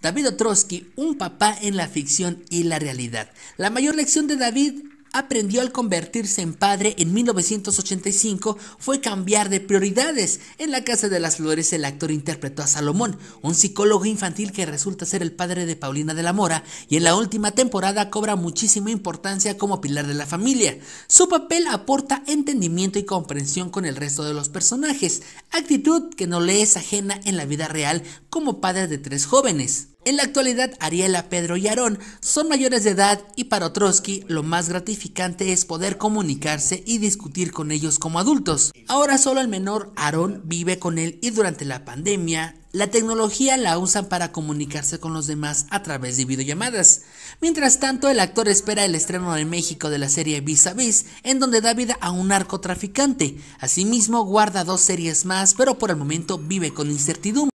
David Otrotsky, un papá en la ficción y la realidad. La mayor lección de David aprendió al convertirse en padre en 1985 fue cambiar de prioridades. En la Casa de las Flores el actor interpretó a Salomón, un psicólogo infantil que resulta ser el padre de Paulina de la Mora y en la última temporada cobra muchísima importancia como pilar de la familia. Su papel aporta entendimiento y comprensión con el resto de los personajes, actitud que no le es ajena en la vida real como padre de tres jóvenes. En la actualidad, Ariela, Pedro y Aarón son mayores de edad y para Trotsky lo más gratificante es poder comunicarse y discutir con ellos como adultos. Ahora solo el menor Aarón vive con él y durante la pandemia, la tecnología la usan para comunicarse con los demás a través de videollamadas. Mientras tanto, el actor espera el estreno en México de la serie Vis a Vis, en donde da vida a un narcotraficante. Asimismo, guarda dos series más, pero por el momento vive con incertidumbre.